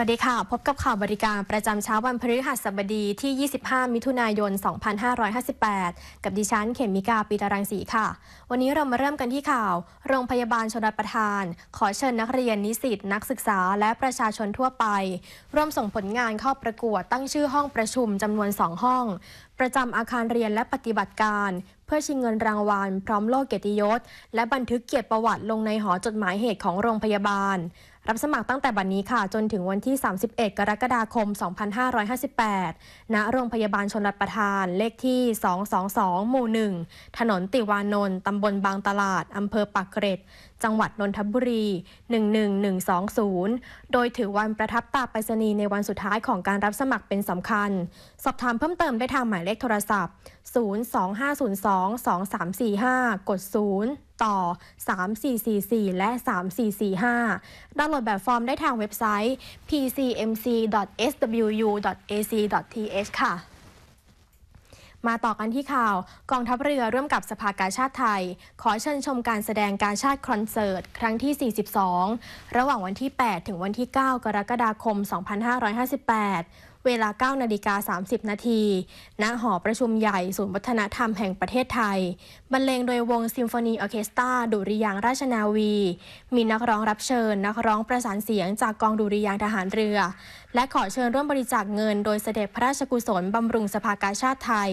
วัสดีค่ะ พบกับข่าวบริการประจำเช้าวันพฤหัสบดีที่ 25 มิถุนายน 2558 กับดิฉัน เขมิกาปีตารังสีค่ะ วันนี้เรามาเริ่มกันที่ข่าว โรงพยาบาลชนประทาน ขอเชิญนักเรียนนิสิตนักศึกษาและประชาชนทั่วไป ร่วมส่งผลงานเข้าประกวดตั้งชื่อห้องประชุมจำนวน 2 ห้อง ประจำอาคารเรียนและปฏิบัติการ เพื่อชิงเงินรางวัลพร้อมโลกเกียรติยศและบันทึกเกียรติประวัติ ลงในหอจดหมายเหตุของโรงพยาบาลรับสมัครตั้งแต่บัดนนี้ค่ะ จนถึงวันที่ 31 กรกฎาคม 2558ณโรงพยาบาลชนรัประทาน เลขที่ 222 หมู่1ถนนติวานนท์ ตำบลบางตลาด อำเภอปากเกร็ด จังหวัดนนทบบุรี 11120 โดยถือวันประทับตาไปรษณีย์ในวันสุดท้ายของการรับสมัครเป็นสำคัญ สอบถามเพิ่มเติมได้ทางหมายเลขโทรศัพท์ 025022345 กด 0ต่อ 3444 และ 3445ดาวน์โหลดแบบฟอร์มได้ทางเว็บไซต์ pcmc.swu.ac.th ค่ะ มาต่อกันที่ข่าว กองทัพเรือร่วมกับสภากาชาติไทย ขอเชิญชมการแสดงการชาติคอนเสิร์ตครั้งที่ 42 ระหว่างวันที่ 8 ถึงวันที่ 9 กรกฎาคม 2558เวลา9นาฬิกา30นาที ณหอประชุมใหญ่ ศูนย์วัฒนธรรมแห่งประเทศไทย บรรเลงโดยวงซิมโฟนีออเคสตราดุริยางราชนาวี มีนักร้องรับเชิญ นักร้องประสานเสียงจากกองดุริยางทหารเรือ และขอเชิญร่วมบริจาคเงินโดยเสด็จพระราชกุศล บำรุงสภากาชาติไทย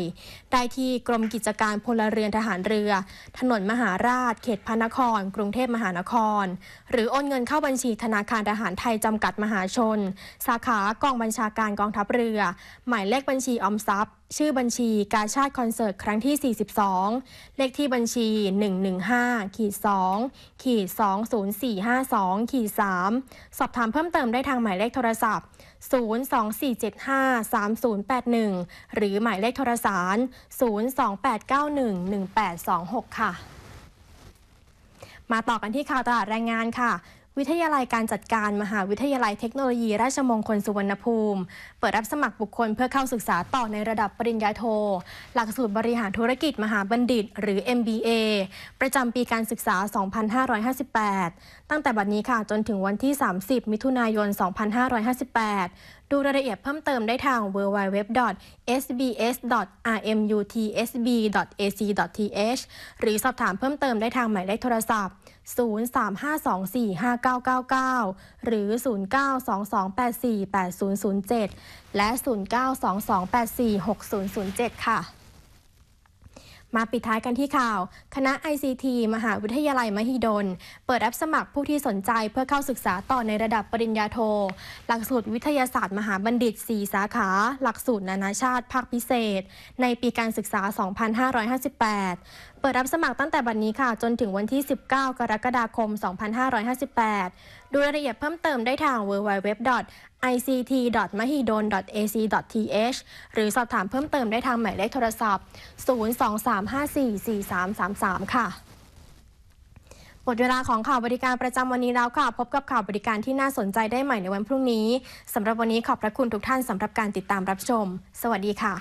ได้ที่กรมกิจการพลเรือนทหารเรือ ถนนมหาราช เขตพระนคร กรุงเทพมหานคร หรือโอนเงินเข้าบัญชีธนาคารทหารไทยจำกัดมหาชน สาขากองบัญชาการกองทัพัพเรือหมายเลขบัญชีออมทรัพย์ ชื่อบัญชีกาชาติคอนเสิร์ตครั้งที่ 42 เลขที่บัญชี 115 0 4 5 2ขีด20452ขีด3สอบถามเพิ่มเติมได้ทางหมายเลขโทรศัพท์ 024753081 หรือหมายเลขโทรสาร028911826 ค่ะ มาต่อกันที่ข่าวตลาดแรงงานค่ะวิทยาลัยการจัดการมหาวิทยาลัยเทคโนโลยี ราชมงคลสุวรรณภูมิ เปิดรับสมัครบุคคลเพื่อเข้าศึกษาต่อในระดับปริญญาโท หลักสูตรบริหารธุรกิจมหาบัณฑิต หรือ MBA ประจำปีการศึกษา 2558 ตั้งแต่บัดนี้ค่ะจนถึงวันที่ 30 มิถุนายน 2558 ดูรายละเอียดเพิ่มเติมได้ทาง www.sbs.rmutsb.ac.th หรือสอบถามเพิ่มเติมได้ทางหมายเลขโทรศัพท์0352459999 หรือ 0922848007และ 0922846007 ค่ะ มาปิดท้ายกันที่ข่าว คณะ ICT มหาวิทยาลัยมหิดล เปิดรับสมัครผู้ที่สนใจเพื่อเข้าศึกษาต่อในระดับปริญญาโท หลักสูตรวิทยาศาสตร์มหาบัณฑิต 4 สาขา หลักสูตรนานาชาติภาคพิเศษ ในปีการศึกษา 2558เปิดรับสมัครตั้งแต่บัดนนี้ค่ะ จนถึงวันที่ 19 กรกฎาคม 2558 ดูรายละเอียดเพิ่มเติมได้ทาง www.ict.mahidol.ac.th หรือสอบถามเพิ่มเติมได้ทางหมายเลขโทรศัพท์ 023544333 ค่ะ หมดเวลาของข่าวบริการประจำวันนี้แล้วค่ะ พบกับข่าวบริการที่น่าสนใจได้ใหม่ในวันพรุ่งนี้สำหรับวันนี้ขอบพระคุณทุกท่านสำหรับการติดตามรับชม สวัสดีค่ะ